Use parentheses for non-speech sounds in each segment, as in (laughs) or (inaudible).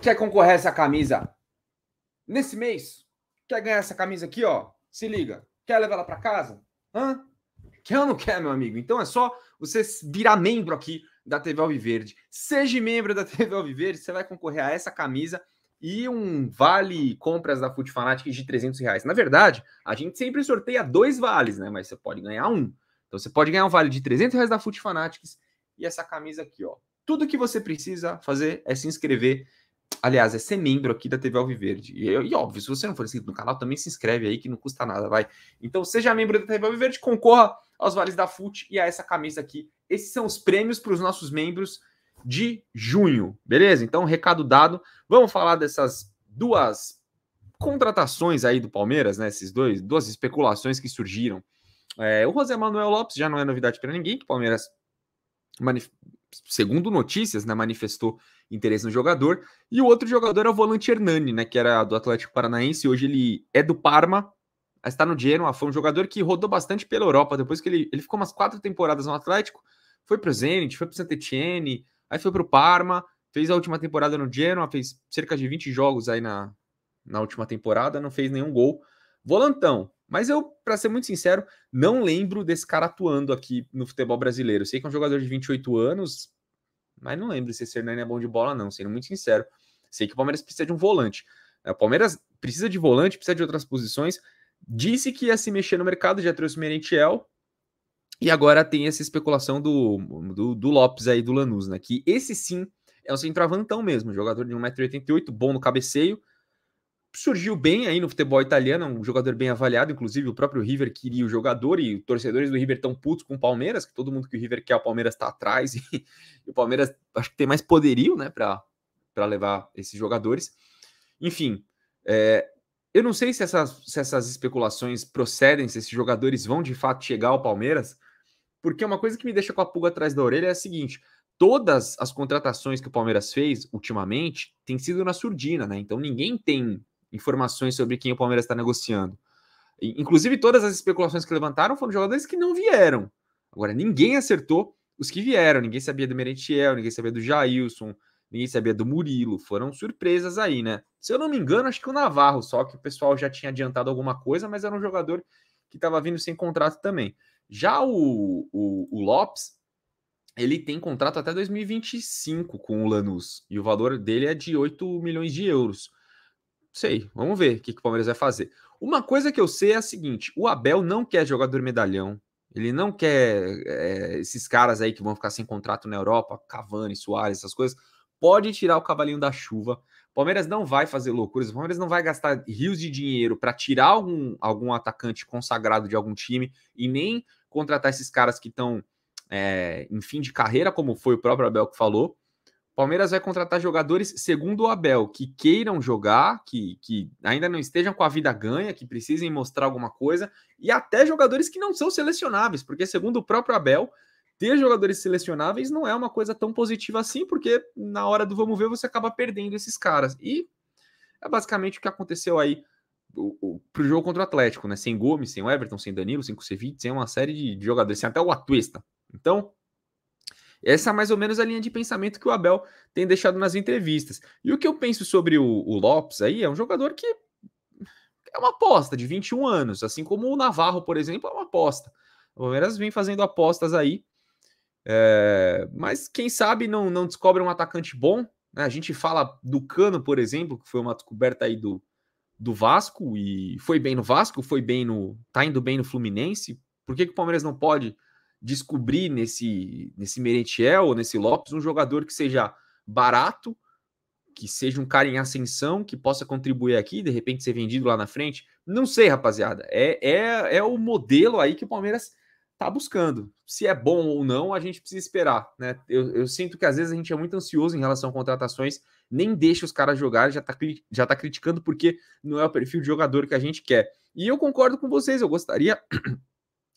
quer concorrer a essa camisa nesse mês? Quer ganhar essa camisa aqui, ó? Se liga. Quer levar ela para casa? Hã? Quer ou não quer, meu amigo? Então é só você virar membro aqui da TV Alviverde. Seja membro da (laughs) TV Alviverde, você vai concorrer a essa camisa e um vale compras da Foot Fanatic de 300 reais. Na verdade, a gente sempre sorteia dois vales, né? Mas você pode ganhar um. Então você pode ganhar um vale de 300 reais da Foot Fanatics e essa camisa aqui, ó. Tudo que você precisa fazer é se inscrever Aliás, é ser membro aqui da TV Alviverde. E, e óbvio, se você não for inscrito no canal, também se inscreve aí, que não custa nada, vai. Então, seja membro da TV Alviverde, concorra aos vales da FUT e a essa camisa aqui. Esses são os prêmios para os nossos membros de junho, beleza? Então, recado dado. Vamos falar dessas duas contratações aí do Palmeiras, né? Esses dois, duas especulações que surgiram. É, o José Manuel Lopes já não é novidade para ninguém, que o Palmeiras segundo notícias, né, manifestou interesse no jogador. E o outro jogador é o volante Hernani, né, que era do Atlético Paranaense, hoje ele é do Parma, está no Genoa, foi um jogador que rodou bastante pela Europa, depois que ele, ele ficou umas quatro temporadas no Atlético, foi para o Zenit, foi para o Saint-Etienne, aí foi para o Parma, fez a última temporada no Genoa, fez cerca de 20 jogos aí na, na última temporada, não fez nenhum gol. Volantão, mas eu, para ser muito sincero, não lembro desse cara atuando aqui no futebol brasileiro. Sei que é um jogador de 28 anos, mas não lembro se esse Hernani é bom de bola, não, sendo muito sincero. Sei que o Palmeiras precisa de um volante. O Palmeiras precisa de volante, precisa de outras posições. Disse que ia se mexer no mercado, já trouxe o Merentiel. E agora tem essa especulação do, do, do Lopes aí, do Lanús, né? Que esse sim é um centroavantão mesmo, jogador de 1,88m, bom no cabeceio, surgiu bem aí no futebol italiano, um jogador bem avaliado, inclusive o próprio River queria o jogador e os torcedores do River estão putos com o Palmeiras, que todo mundo que o River quer, o Palmeiras está atrás (laughs) e, e, o Palmeiras acho que tem mais poderio, né, para levar esses jogadores. Enfim, é, eu não sei se essas, se essas especulações procedem, se esses jogadores vão de fato chegar ao Palmeiras, porque uma coisa que me deixa com a pulga atrás da orelha é a seguinte: todas as contratações que o Palmeiras fez ultimamente têm sido na surdina, né? Então ninguém tem informações sobre quem o Palmeiras está negociando. Inclusive, todas as especulações que levantaram foram jogadores que não vieram. Agora, ninguém acertou os que vieram. Ninguém sabia do Merentiel, ninguém sabia do Jailson, ninguém sabia do Murilo. Foram surpresas aí, né? Se eu não me engano, acho que o Navarro, só que o pessoal já tinha adiantado alguma coisa, mas era um jogador que estava vindo sem contrato também. Já o, o, o, Lopes, ele tem contrato até 2025 com o Lanús, e o valor dele é de 8 milhões de euros sei, vamos ver o que, que o Palmeiras vai fazer. Uma coisa que eu sei é a seguinte: o Abel não quer jogador medalhão, ele não quer é, esses caras aí que vão ficar sem contrato na Europa, Cavani, Soares, essas coisas. Pode tirar o cavalinho da chuva. O Palmeiras não vai fazer loucuras. O Palmeiras não vai gastar rios de dinheiro para tirar algum, algum atacante consagrado de algum time e nem contratar esses caras que estão é, eh, em fim de carreira, como foi o próprio Abel que falou. Palmeiras vai contratar jogadores, segundo o Abel, que queiram jogar, que, que ainda não estejam com a vida ganha, que precisem mostrar alguma coisa, e até jogadores que não são selecionáveis, porque, segundo o próprio Abel, ter jogadores selecionáveis não é uma coisa tão positiva assim, porque na hora do vamos ver você acaba perdendo esses caras. E é basicamente o que aconteceu aí o, pro jogo contra o Atlético, né? Sem Gomes, sem Everton, sem Danilo, sem Kusevich, sem uma série de, de jogadores, sem até o Atuesta. Então, essa é mais ou menos a linha de pensamento que o Abel tem deixado nas entrevistas. E o que eu penso sobre o, o Lopes aí é um jogador que é uma aposta de 21 anos, assim como o Navarro, por exemplo, é uma aposta. O Palmeiras vem fazendo apostas aí, é... mas quem sabe não, não descobre um atacante bom. Né? A gente fala do Cano, por exemplo, que foi uma descoberta aí do, do Vasco e foi bem no Vasco, foi bem no. tá indo bem no Fluminense. Por que, que o Palmeiras não pode descobrir nesse, nesse Merentiel ou nesse Lopes um jogador que seja barato, que seja um cara em ascensão, que possa contribuir aqui, de repente ser vendido lá na frente. Não sei, rapaziada. É, é, é o modelo aí que o Palmeiras tá buscando. Se é bom ou não, a gente precisa esperar. Né? Eu, eu sinto que às vezes a gente é muito ansioso em relação a contratações, nem deixa os caras jogar, já está já tá criticando porque não é o perfil de jogador que a gente quer. E eu concordo com vocês, eu gostaria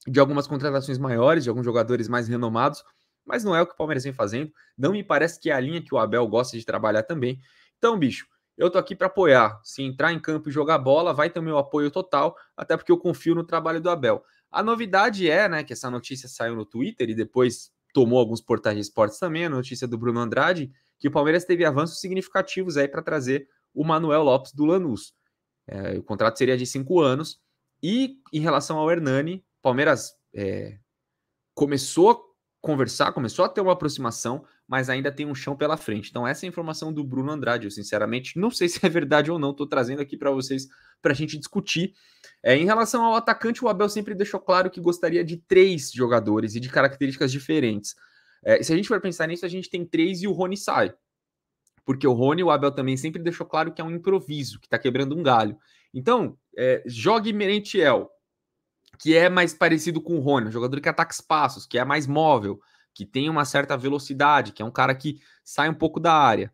de algumas contratações maiores, de alguns jogadores mais renomados, mas não é o que o Palmeiras vem fazendo. Não me parece que é a linha que o Abel gosta de trabalhar também. Então, bicho, eu tô aqui para apoiar. Se entrar em campo e jogar bola, vai ter o meu apoio total, até porque eu confio no trabalho do Abel. A novidade é, né, que essa notícia saiu no Twitter e depois tomou alguns portais de esportes também, a notícia do Bruno Andrade, que o Palmeiras teve avanços significativos aí para trazer o Manuel Lopes do Lanús. É, o contrato seria de cinco anos. E em relação ao Hernani, Palmeiras é, começou a conversar, começou a ter uma aproximação, mas ainda tem um chão pela frente. Então, essa é a informação do Bruno Andrade. Eu, sinceramente, não sei (laughs) se é verdade ou não, estou trazendo aqui para vocês para a gente discutir. É, em relação ao atacante, o Abel sempre deixou claro que gostaria de três jogadores e de características diferentes. É, se a gente for pensar nisso, a gente tem três e o Rony sai. Porque o Rony, o Abel também sempre deixou claro que é um improviso, que está quebrando um galho. Então, é, jogue Merentiel, que é mais parecido com o Rony, um jogador que ataca espaços, que é mais móvel, que tem uma certa velocidade, que é um cara que sai um pouco da área.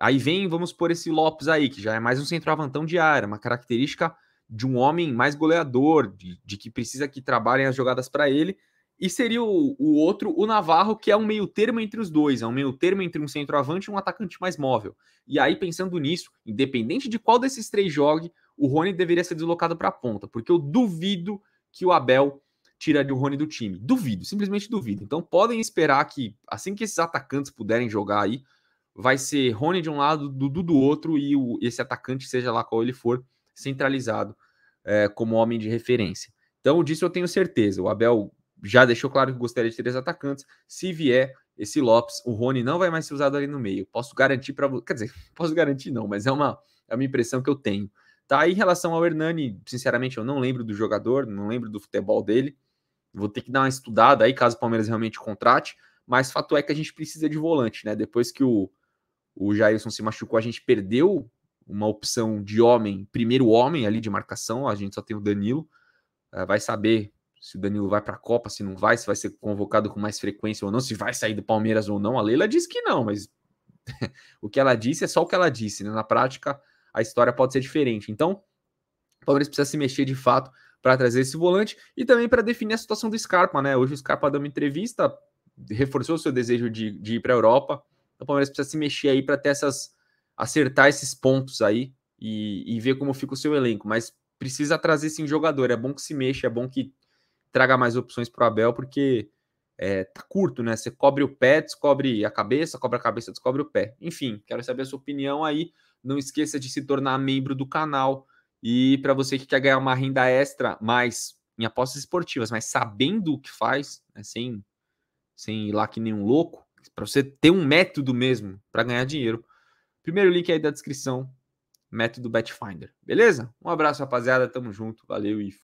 Aí vem, vamos por esse Lopes aí, que já é mais um centroavantão de área, uma característica de um homem mais goleador, de, de que precisa que trabalhem as jogadas para ele. E seria o, o, outro, o Navarro, que é um meio termo entre os dois, é um meio termo entre um centroavante e um atacante mais móvel. E aí, pensando nisso, independente de qual desses três jogue, o Rony deveria ser deslocado para a ponta, porque eu duvido que o Abel tira o Rony do time. Duvido, simplesmente duvido. Então podem esperar que assim que esses atacantes puderem jogar aí, vai ser Rony de um lado, Dudu do outro e o, esse atacante, seja lá qual ele for, centralizado é, como homem de referência. Então disso eu tenho certeza. O Abel já deixou claro que gostaria de ter três atacantes. Se vier esse Lopes, o Rony não vai mais ser usado ali no meio. Posso garantir para, quer dizer, (laughs) posso garantir não, mas é uma é uma impressão que eu tenho. Tá, em relação ao Hernani, sinceramente, eu não lembro do jogador, não lembro do futebol dele. Vou ter que dar uma estudada aí, caso o Palmeiras realmente contrate. Mas fato é que a gente precisa de volante, né? Depois que o, o Jailson se machucou, a gente perdeu uma opção de homem, primeiro homem ali de marcação. A gente só tem o Danilo. Ah, vai saber se o Danilo vai para a Copa, se não vai, se vai ser convocado com mais frequência ou não, se vai sair do Palmeiras ou não. A Leila disse que não, mas (laughs) o que ela disse é só o que ela disse, né? Na prática a história pode ser diferente. Então, o Palmeiras precisa se mexer de fato para trazer esse volante e também para definir a situação do Scarpa, né? Hoje o Scarpa deu uma entrevista, reforçou o seu desejo de, de ir para a Europa. Então, o Palmeiras precisa se mexer aí para ter essas acertar esses pontos aí e, e, ver como fica o seu elenco. Mas precisa trazer sim jogador. É bom que se mexa, é bom que traga mais opções para o Abel, porque é, tá curto, né? Você cobre o pé, descobre a cabeça, cobre a cabeça, descobre o pé. Enfim, quero saber a sua opinião aí não esqueça de se tornar membro do canal. E para você que quer ganhar uma renda extra, mais em apostas esportivas, mas sabendo o que faz, né, sem, sem ir lá que nenhum louco, para você ter um método mesmo para ganhar dinheiro. Primeiro link aí da descrição, método Betfinder. Beleza? Um abraço, rapaziada. Tamo junto. Valeu e